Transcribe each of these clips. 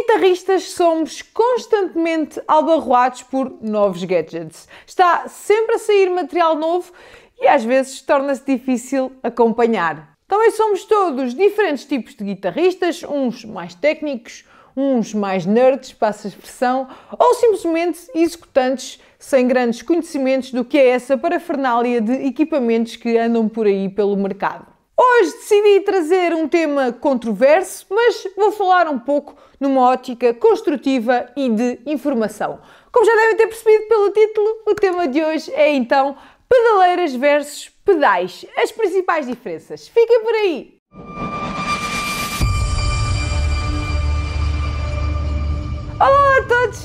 guitarristas somos constantemente albarroados por novos gadgets. Está sempre a sair material novo e às vezes torna-se difícil acompanhar. Também somos todos diferentes tipos de guitarristas, uns mais técnicos, uns mais nerds, passa a expressão, ou simplesmente executantes sem grandes conhecimentos do que é essa parafernália de equipamentos que andam por aí pelo mercado. Hoje decidi trazer um tema controverso, mas vou falar um pouco numa ótica construtiva e de informação. Como já devem ter percebido pelo título, o tema de hoje é então pedaleiras versus pedais, as principais diferenças. Fiquem por aí!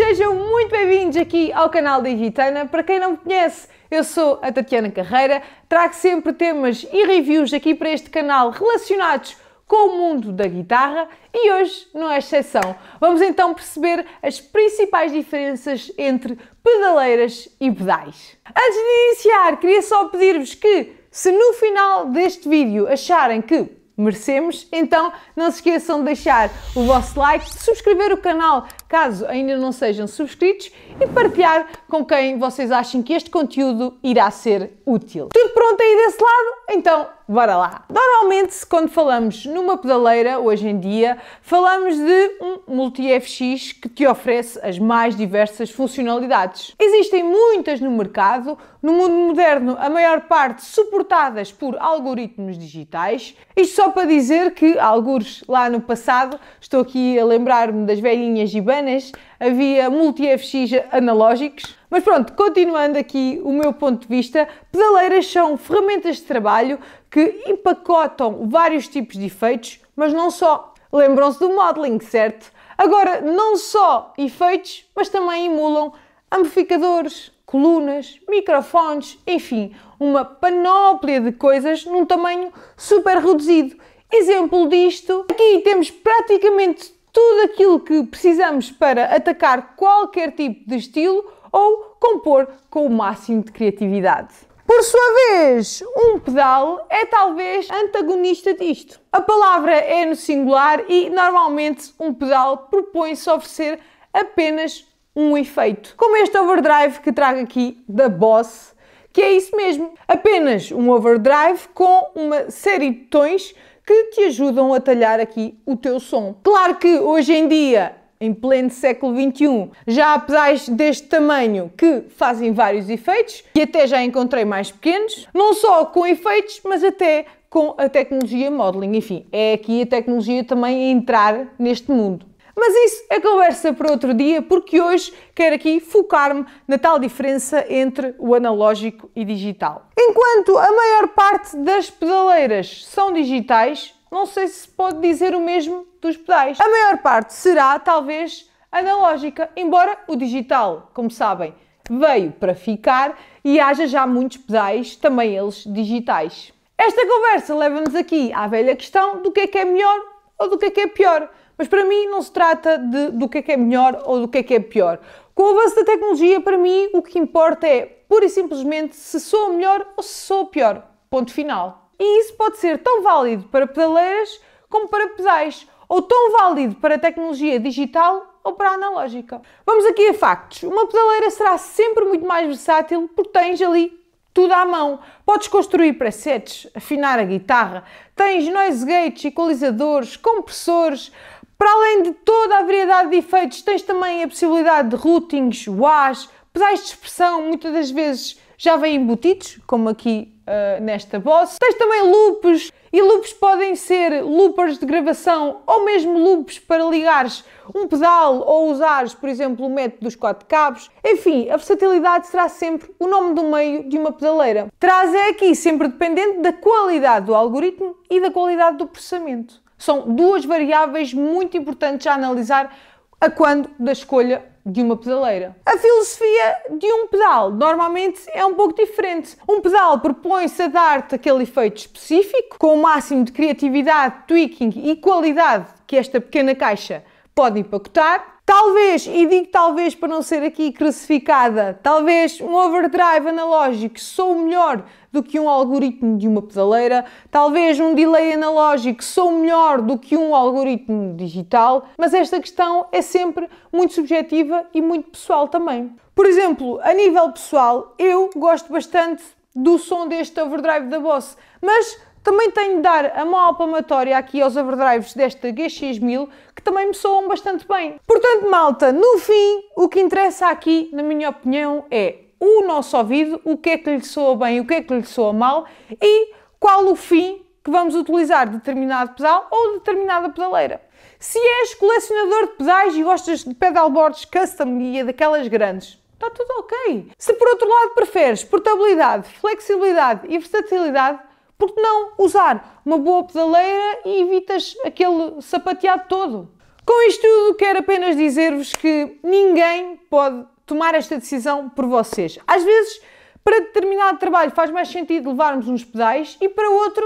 sejam muito bem-vindos aqui ao canal da Irritana. Para quem não me conhece, eu sou a Tatiana Carreira, trago sempre temas e reviews aqui para este canal relacionados com o mundo da guitarra e hoje não é exceção. Vamos então perceber as principais diferenças entre pedaleiras e pedais. Antes de iniciar, queria só pedir-vos que, se no final deste vídeo acharem que merecemos. Então não se esqueçam de deixar o vosso like, de subscrever o canal caso ainda não sejam subscritos e partilhar com quem vocês acham que este conteúdo irá ser útil. Tudo pronto aí desse lado? Então, bora lá! Normalmente, quando falamos numa pedaleira, hoje em dia, falamos de um multi-FX que te oferece as mais diversas funcionalidades. Existem muitas no mercado, no mundo moderno, a maior parte suportadas por algoritmos digitais. Isto só para dizer que, alguns lá no passado, estou aqui a lembrar-me das velhinhas gibanas, havia multi-FX analógicos, mas pronto, continuando aqui o meu ponto de vista, pedaleiras são ferramentas de trabalho que empacotam vários tipos de efeitos, mas não só. Lembram-se do modeling, certo? Agora, não só efeitos, mas também emulam amplificadores, colunas, microfones, enfim, uma panóplia de coisas num tamanho super reduzido. Exemplo disto, aqui temos praticamente tudo aquilo que precisamos para atacar qualquer tipo de estilo ou compor com o máximo de criatividade. Por sua vez, um pedal é talvez antagonista disto. A palavra é no singular e normalmente um pedal propõe-se oferecer apenas um efeito, como este overdrive que trago aqui da Boss, que é isso mesmo, apenas um overdrive com uma série de tons que te ajudam a talhar aqui o teu som. Claro que hoje em dia em pleno século XXI. Já há pedais deste tamanho que fazem vários efeitos, e até já encontrei mais pequenos, não só com efeitos, mas até com a tecnologia modeling. Enfim, é aqui a tecnologia também a entrar neste mundo. Mas isso é conversa para outro dia, porque hoje quero aqui focar-me na tal diferença entre o analógico e digital. Enquanto a maior parte das pedaleiras são digitais, não sei se pode dizer o mesmo dos pedais. A maior parte será, talvez, analógica, embora o digital, como sabem, veio para ficar e haja já muitos pedais, também eles digitais. Esta conversa leva-nos aqui à velha questão do que é que é melhor ou do que é que é pior. Mas para mim não se trata de, do que é que é melhor ou do que é que é pior. Com o avanço da tecnologia, para mim o que importa é pura e simplesmente se sou melhor ou se sou pior. Ponto final. E isso pode ser tão válido para pedaleiras como para pedais, ou tão válido para tecnologia digital ou para analógica. Vamos aqui a factos. Uma pedaleira será sempre muito mais versátil porque tens ali tudo à mão. Podes construir presets, afinar a guitarra, tens noise gates, equalizadores, compressores. Para além de toda a variedade de efeitos, tens também a possibilidade de routings, wahs, pedais de expressão, muitas das vezes já vêm embutidos, como aqui uh, nesta Boss. Tens também loops e loops podem ser loopers de gravação ou mesmo loops para ligares um pedal ou usares, por exemplo, o método dos quatro cabos. Enfim, a versatilidade será sempre o nome do meio de uma pedaleira. Traz é aqui sempre dependente da qualidade do algoritmo e da qualidade do processamento. São duas variáveis muito importantes a analisar a quando da escolha de uma pedaleira. A filosofia de um pedal normalmente é um pouco diferente. Um pedal propõe-se a dar-te aquele efeito específico, com o máximo de criatividade, tweaking e qualidade que esta pequena caixa pode empacotar, Talvez, e digo talvez para não ser aqui crucificada, talvez um overdrive analógico sou melhor do que um algoritmo de uma pedaleira, talvez um delay analógico sou melhor do que um algoritmo digital, mas esta questão é sempre muito subjetiva e muito pessoal também. Por exemplo, a nível pessoal, eu gosto bastante do som deste overdrive da Boss, mas também tenho de dar a mão palmatória aqui aos overdrives desta GX1000, que também me soam bastante bem. Portanto, malta, no fim, o que interessa aqui, na minha opinião, é o nosso ouvido, o que é que lhe soa bem, o que é que lhe soa mal e qual o fim que vamos utilizar determinado pedal ou determinada pedaleira. Se és colecionador de pedais e gostas de pedalboards custom e é daquelas grandes, está tudo ok. Se por outro lado preferes portabilidade, flexibilidade e versatilidade, porque não usar uma boa pedaleira e evitas aquele sapateado todo? Com isto tudo, quero apenas dizer-vos que ninguém pode tomar esta decisão por vocês. Às vezes, para determinado trabalho faz mais sentido levarmos uns pedais e para outro,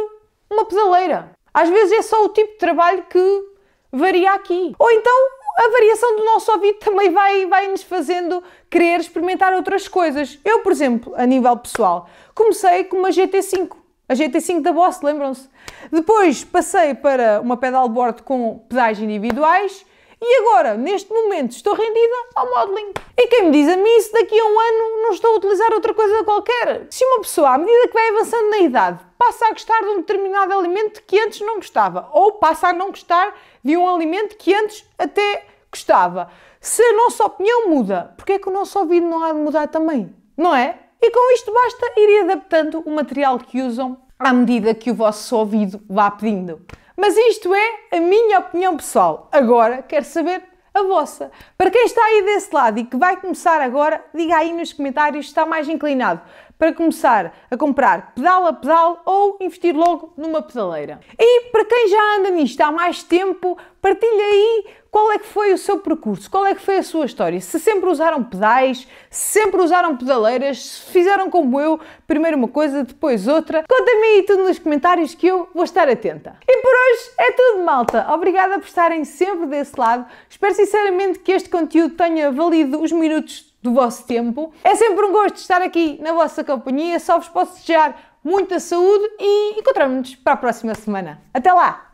uma pedaleira. Às vezes é só o tipo de trabalho que varia aqui. Ou então a variação do nosso ouvido também vai, vai nos fazendo querer experimentar outras coisas. Eu, por exemplo, a nível pessoal, comecei com uma GT5 a GT5 da Boss, lembram-se? Depois passei para uma pedalboard com pedais individuais e agora, neste momento, estou rendida ao modeling. E quem me diz a mim se daqui a um ano não estou a utilizar outra coisa qualquer? Se uma pessoa, à medida que vai avançando na idade, passa a gostar de um determinado alimento que antes não gostava, ou passa a não gostar de um alimento que antes até gostava, se a nossa opinião muda, porque é que o nosso ouvido não há de mudar também? Não é? E com isto basta ir adaptando o material que usam à medida que o vosso ouvido vá pedindo. Mas isto é a minha opinião pessoal. Agora quero saber a vossa. Para quem está aí desse lado e que vai começar agora, diga aí nos comentários se está mais inclinado para começar a comprar pedal a pedal ou investir logo numa pedaleira. E para quem já anda nisto há mais tempo, partilha aí qual foi o seu percurso? Qual é que foi a sua história? Se sempre usaram pedais, se sempre usaram pedaleiras, se fizeram como eu, primeiro uma coisa, depois outra. Conta-me aí tudo nos comentários que eu vou estar atenta. E por hoje é tudo, malta. Obrigada por estarem sempre desse lado. Espero sinceramente que este conteúdo tenha valido os minutos do vosso tempo. É sempre um gosto estar aqui na vossa companhia. Só vos posso desejar muita saúde e encontramos-nos para a próxima semana. Até lá!